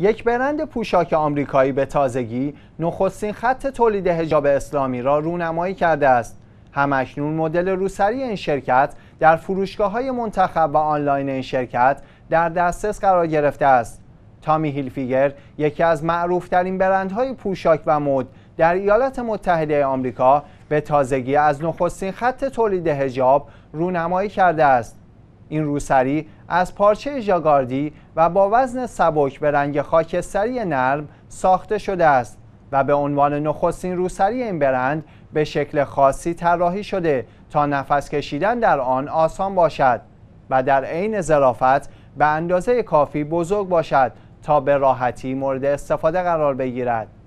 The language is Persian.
یک برند پوشاک آمریکایی به تازگی نخستین خط تولید هجاب اسلامی را رونمایی کرده است. همکنون مدل روسری این شرکت در فروشگاه های منتخب و آنلاین این شرکت در دسترس قرار گرفته است. تامی هیلفیگر یکی از معروفترین برندهای پوشاک و مد در ایالات متحده آمریکا به تازگی از نخستین خط تولید هجاب رونمایی کرده است. این روسری از پارچه ژاگاردی و با وزن سبک به رنگ خاکستری نرم ساخته شده است و به عنوان نخستین روسری این برند به شکل خاصی طراحی شده تا نفس کشیدن در آن آسان باشد و در عین ظرافت به اندازه کافی بزرگ باشد تا به راحتی مورد استفاده قرار بگیرد